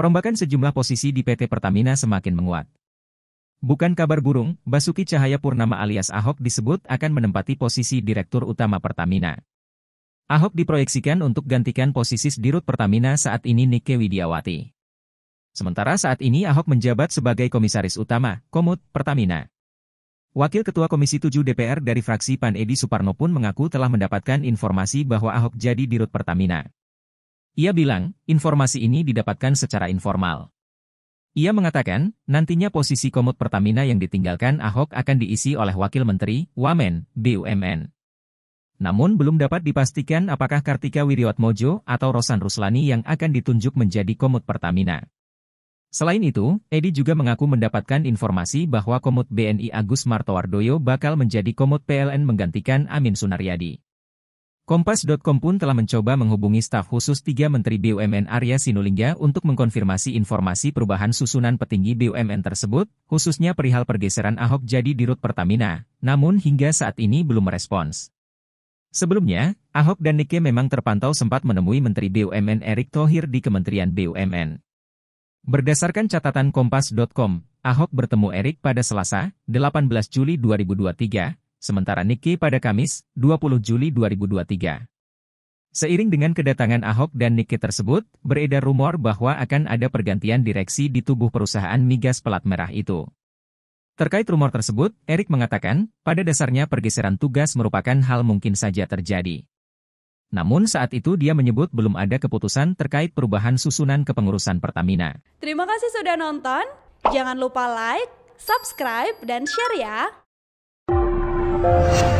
Perombakan sejumlah posisi di PT Pertamina semakin menguat. Bukan kabar burung, Basuki Cahaya Purnama alias Ahok disebut akan menempati posisi Direktur Utama Pertamina. Ahok diproyeksikan untuk gantikan posisi Dirut Pertamina saat ini Nike Widiawati. Sementara saat ini Ahok menjabat sebagai Komisaris Utama, Komut, Pertamina. Wakil Ketua Komisi 7 DPR dari fraksi PAN Edi Suparno pun mengaku telah mendapatkan informasi bahwa Ahok jadi Dirut Pertamina. Ia bilang, informasi ini didapatkan secara informal. Ia mengatakan, nantinya posisi komut Pertamina yang ditinggalkan Ahok akan diisi oleh Wakil Menteri, Wamen, BUMN. Namun belum dapat dipastikan apakah Kartika Wiryatmojo atau Rosan Ruslani yang akan ditunjuk menjadi komut Pertamina. Selain itu, Edi juga mengaku mendapatkan informasi bahwa komut BNI Agus Martowardoyo bakal menjadi komut PLN menggantikan Amin Sunaryadi. Kompas.com pun telah mencoba menghubungi staf khusus tiga Menteri BUMN Arya Sinulinga untuk mengkonfirmasi informasi perubahan susunan petinggi BUMN tersebut, khususnya perihal pergeseran Ahok jadi Dirut Pertamina, namun hingga saat ini belum merespons. Sebelumnya, Ahok dan Nike memang terpantau sempat menemui Menteri BUMN Erick Thohir di Kementerian BUMN. Berdasarkan catatan Kompas.com, Ahok bertemu Erick pada Selasa, 18 Juli 2023, sementara Niki pada Kamis, 20 Juli 2023. Seiring dengan kedatangan Ahok dan Niki tersebut, beredar rumor bahwa akan ada pergantian direksi di tubuh perusahaan migas pelat merah itu. Terkait rumor tersebut, Erik mengatakan, pada dasarnya pergeseran tugas merupakan hal mungkin saja terjadi. Namun saat itu dia menyebut belum ada keputusan terkait perubahan susunan kepengurusan Pertamina. Terima kasih sudah nonton. Jangan lupa like, subscribe, dan share ya. Thank you.